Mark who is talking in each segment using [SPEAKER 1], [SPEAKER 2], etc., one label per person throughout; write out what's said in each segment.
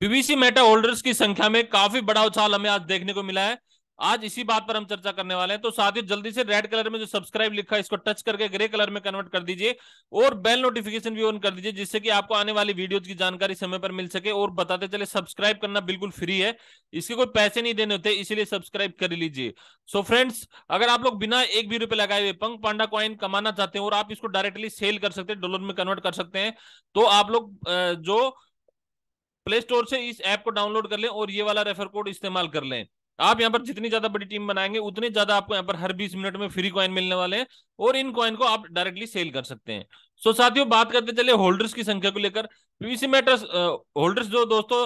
[SPEAKER 1] PVC Meta holders की संख्या में काफी बड़ा उछाल हमें आज देखने को मिला है आज इसी बात पर हम चर्चा करने वाले हैं तो ही जल्दी से रेड कलर में जो सब्सक्राइब लिखा है इसको टच करके ग्रे कलर में कन्वर्ट कर दीजिए और बेल नोटिफिकेशन भी ऑन कर दीजिए जिससे कि आपको आने वाली वीडियोज की जानकारी समय पर मिल सके और बताते चले सब्सक्राइब करना बिल्कुल फ्री है इसके कोई पैसे नहीं देने होते इसीलिए सब्सक्राइब कर लीजिए सो फ्रेंड्स अगर आप लोग बिना एक भी रुपए लगाए हुए पंख पांडा कॉइन कमाना चाहते हैं और आप इसको डायरेक्टली सेल कर सकते हैं डॉलर में कन्वर्ट कर सकते हैं तो आप लोग जो प्ले स्टोर से इस ऐप को डाउनलोड कर लें और ये वाला रेफर कोड इस्तेमाल कर लें आप यहाँ पर जितनी ज्यादा बड़ी टीम बनाएंगे उतने ज्यादा आपको यहाँ पर हर 20 मिनट में फ्री कॉइन मिलने वाले हैं और इन कॉइन को आप डायरेक्टली सेल कर सकते हैं सो साथियों बात करते चले होल्डर्स की संख्या को लेकर पीवीसी मैटर्स होल्डर्स जो दोस्तों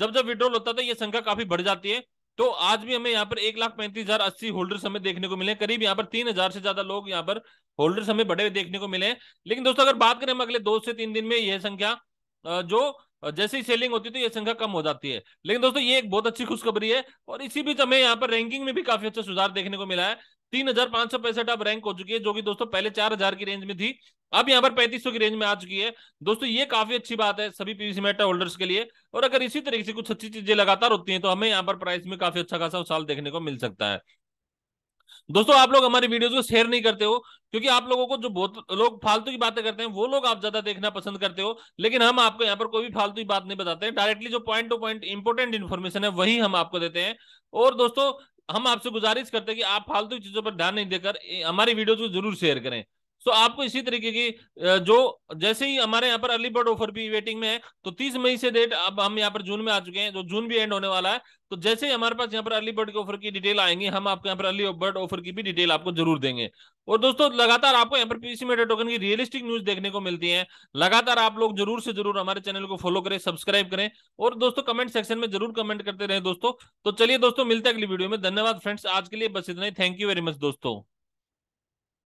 [SPEAKER 1] जब जब विड्रॉल होता था ये संख्या काफी बढ़ जाती है तो आज भी हमें यहाँ पर एक लाख पैंतीस हजार अस्सी होल्डर्स हमें देखने को मिले करीब यहाँ पर तीन हजार से ज्यादा लोग यहाँ पर होल्डर्स हमें बड़े देखने को मिले लेकिन दोस्तों अगर बात करें हम अगले दो से तीन दिन में यह संख्या जो और जैसे ही सेलिंग होती है तो ये संख्या कम हो जाती है लेकिन दोस्तों ये एक बहुत अच्छी खुशखबरी है और इसी बीच हमें यहाँ पर रैंकिंग में भी काफी अच्छा सुधार देखने को मिला है तीन हजार पांच सौ पैंसठ अब रैंक हो चुकी है जो कि दोस्तों पहले चार हजार की रेंज में थी अब यहाँ पर पैंतीस सौ की रेंज में आ चुकी है दोस्तों ये काफी अच्छी बात है सभी पीवीसी मेटा होल्डर्स के लिए और अगर इसी तरीके से कुछ अच्छी चीजें लगातार होती हैं तो हमें यहाँ पर प्राइस में काफी अच्छा खासा उछाल देखने को मिल सकता है दोस्तों आप लोग हमारी वीडियोस को शेयर नहीं करते हो क्योंकि आप लोगों को जो बहुत लोग फालतू की बातें करते हैं वो लोग आप ज्यादा देखना पसंद करते हो लेकिन हम आपको यहाँ पर कोई भी फालतू की बात नहीं बताते हैं डायरेक्टली जो point to point important information है वही हम आपको देते हैं और दोस्तों हम आपसे गुजारिश करते हैं कि आप फालतू चीजों पर ध्यान नहीं देकर हमारी वीडियोज को जरूर शेयर करें सो तो आपको इसी तरीके की जो जैसे ही हमारे यहाँ पर अर्ली बर्ड ऑफर भी वेटिंग में है तो तीस मई से डेट अब हम यहाँ पर जून में आ चुके हैं जो जून भी एंड होने वाला है तो जैसे ही हमारे पास यहाँ पर अर्ली बर्ड के ऑफर की डिटेल आएंगे हम आपको यहाँ पर अर्ली बर्ड ऑफर की भी डिटेल आपको जरूर देंगे और दोस्तों लगातार आपको यहाँ पर पीसी मेटर टोकन की रियलिस्टिक न्यूज देखने को मिलती है लगातार आप लोग जरूर से जरूर हमारे चैनल को फॉलो करें सब्सक्राइब करें और दोस्तों कमेंट सेक्शन में जरूर कमेंट करते रहे दोस्तों तो चलिए दोस्तों मिलते अगली वीडियो में धन्यवाद फ्रेंड्स आज के लिए बस इतना ही थैंक यू वेरी मच दोस्तों